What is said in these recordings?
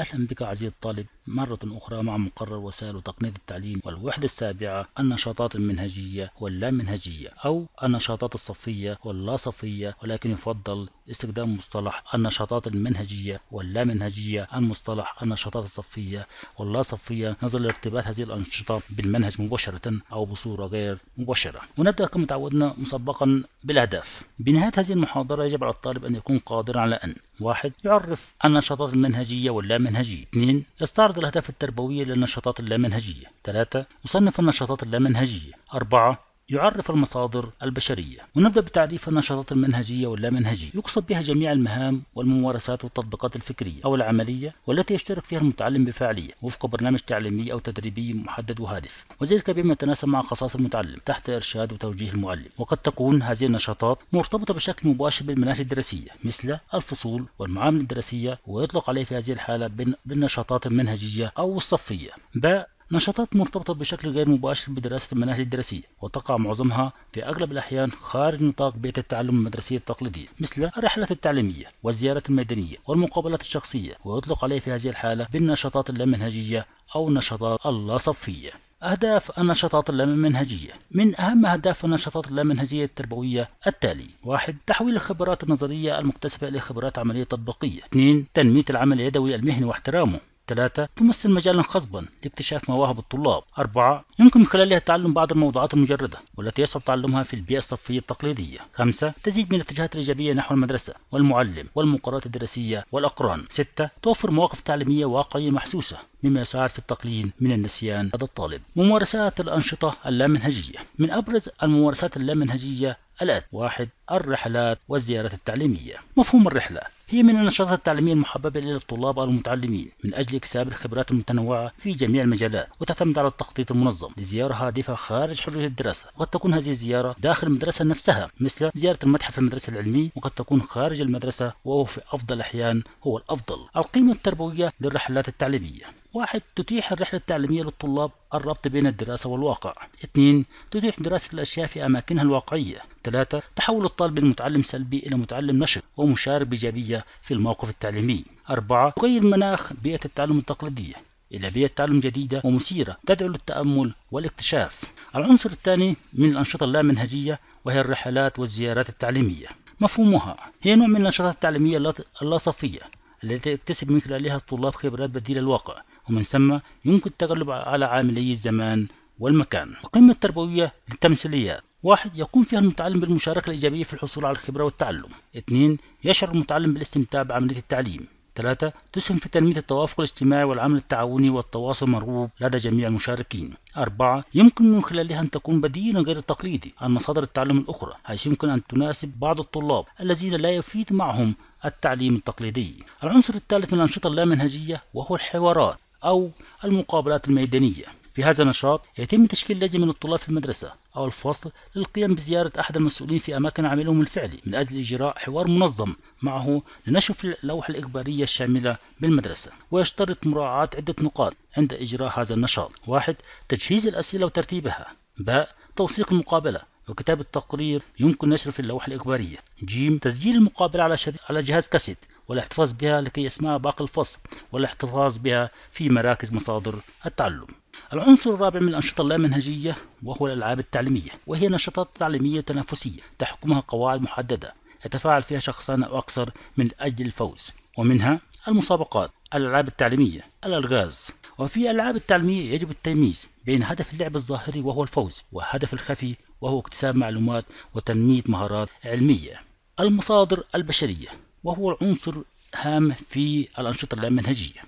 أهلا بك عزيزي الطالب مرة أخرى مع مقرر وسائل وتقنية التعليم والوحدة السابعة النشاطات المنهجية واللا منهجية أو النشاطات الصفية واللا صفية ولكن يفضل استخدام مصطلح النشاطات المنهجية منهجية عن مصطلح النشاطات الصفية واللا صفية نظرا لارتباط هذه الأنشطة بالمنهج مباشرة أو بصورة غير مباشرة ونبدأ كما تعودنا مسبقا بالأهداف بنهاية هذه المحاضرة يجب على الطالب أن يكون قادرا على أن واحد يعرف النشاطات المنهجية واللا اللامنهجية 2 استعرض الأهداف التربوية للنشاطات اللامنهجية 3 مصنف النشاطات اللامنهجية أربعة يعرف المصادر البشرية ونبدأ بتعريف النشاطات المنهجية واللامنهجية يقصد بها جميع المهام والممارسات والتطبيقات الفكرية أو العملية والتي يشترك فيها المتعلم بفاعلية وفق برنامج تعليمي أو تدريبي محدد وهادف وذلك بما يتناسب مع خصائص المتعلم تحت إرشاد وتوجيه المعلم وقد تكون هذه النشاطات مرتبطة بشكل مباشر بالمناهج الدراسية مثل الفصول والمعامل الدراسية ويطلق عليه في هذه الحالة بالنشاطات المنهجية أو الصفية ب نشاطات مرتبطة بشكل غير مباشر بدراسة المناهج الدراسية وتقع معظمها في أغلب الأحيان خارج نطاق بيئة التعلم المدرسية التقليدية مثل الرحلات التعليمية والزيارات الميدانية والمقابلات الشخصية ويطلق عليه في هذه الحالة بالنشاطات اللامنهجية أو النشاطات اللاصفية أهداف النشاطات اللامنهجية من أهم أهداف النشاطات اللامنهجية التربوية التالي واحد تحويل الخبرات النظرية المكتسبة إلى خبرات عملية تطبيقية 2 تنمية العمل اليدوي المهني واحترامه ثلاثة تمثل مجالا خصبا لاكتشاف مواهب الطلاب أربعة يمكن من خلالها تعلم بعض الموضوعات المجردة والتي يصعب تعلمها في البيئة الصفية التقليدية خمسة تزيد من الاتجاهات الإيجابية نحو المدرسة والمعلم والمقررات الدراسية والأقران ستة توفر مواقف تعليمية واقعية محسوسة مما يساعد في التقليل من النسيان لدى الطالب ممارسات الأنشطة اللامنهجية من أبرز الممارسات اللامنهجية الآن واحد الرحلات والزيارات التعليمية مفهوم الرحلة هي من النشاطات التعليمية المحببة إلى الطلاب والمتعلمين من أجل اكتساب الخبرات المتنوعة في جميع المجالات وتعتمد على التخطيط المنظم لزيارة هادفة خارج حدود الدراسة وقد تكون هذه الزيارة داخل المدرسة نفسها مثل زيارة المتحف المدرسي العلمي وقد تكون خارج المدرسة وهو في أفضل الأحيان هو الأفضل القيمة التربوية للرحلات التعليمية واحد تتيح الرحلة التعليمية للطلاب الربط بين الدراسة والواقع اثنين تتيح دراسة الأشياء في أماكنها الواقعية ثلاثة تحول الطالب من متعلم سلبي إلى متعلم نشط ومشارك بإيجابية في الموقف التعليمي أربعة تغير مناخ بيئة التعلم التقليدية إلى بيئة تعلم جديدة ومثيرة تدعو للتأمل والاكتشاف العنصر الثاني من الأنشطة اللامنهجية وهي الرحلات والزيارات التعليمية مفهومها هي نوع من الأنشطة التعليمية اللاصفية التي يكتسب من خلالها الطلاب خبرات بديلة الواقع ومن ثم يمكن التغلب على عاملي الزمان والمكان القيمة التربوية للتمثيليات واحد يقوم فيها المتعلم بالمشاركة الإيجابية في الحصول على الخبرة والتعلم اثنين يشعر المتعلم بالاستمتاع بعملية التعليم ثلاثة تسهم في تنمية التوافق الاجتماعي والعمل التعاوني والتواصل المرغوب لدى جميع المشاركين أربعة يمكن من خلالها أن تكون بديلا غير تقليدي عن مصادر التعلم الأخرى حيث يمكن أن تناسب بعض الطلاب الذين لا يفيد معهم التعليم التقليدي العنصر الثالث من الأنشطة اللامنهجية وهو الحوارات أو المقابلات الميدانية في هذا النشاط يتم تشكيل لجنة من الطلاب في المدرسة أو الفصل للقيام بزيارة أحد المسؤولين في أماكن عملهم الفعلي من أجل إجراء حوار منظم معه لنشر اللوحة الإخبارية الشاملة بالمدرسة ويشترط مراعاة عدة نقاط عند إجراء هذا النشاط واحد تجهيز الأسئلة وترتيبها باء توثيق المقابلة وكتابة تقرير يمكن نشره في اللوحة الإخبارية جيم تسجيل المقابلة على على جهاز كاسيت والاحتفاظ بها لكي يسمعها باقي الفصل والاحتفاظ بها في مراكز مصادر التعلم العنصر الرابع من الأنشطة اللامنهجية وهو الألعاب التعليمية وهي نشاطات تعليمية تنافسية تحكمها قواعد محددة يتفاعل فيها شخصان أو أكثر من أجل الفوز ومنها المسابقات الألعاب التعليمية الألغاز وفي الألعاب التعليمية يجب التمييز بين هدف اللعب الظاهري وهو الفوز والهدف الخفي وهو اكتساب معلومات وتنمية مهارات علمية المصادر البشرية وهو عنصر هام في الأنشطة اللامنهجية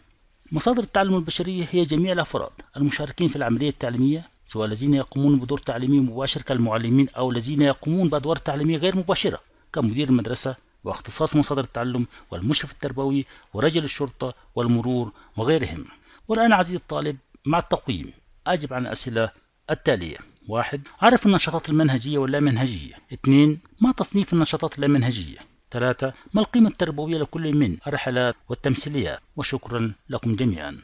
مصادر التعلم البشرية هي جميع الأفراد المشاركين في العملية التعليمية سواء الذين يقومون بدور تعليمي مباشر كالمعلمين أو الذين يقومون بأدوار تعليمية غير مباشرة كمدير المدرسة واختصاص مصادر التعلم والمشرف التربوي ورجل الشرطة والمرور وغيرهم والآن عزيزي الطالب مع التقييم أجب عن الأسئلة التالية واحد عرف النشاطات المنهجية واللا منهجية اثنين ما تصنيف النشاطات اللامنهجية ثلاثة ما القيمة التربوية لكل من الرحلات والتمثيليات وشكرا لكم جميعا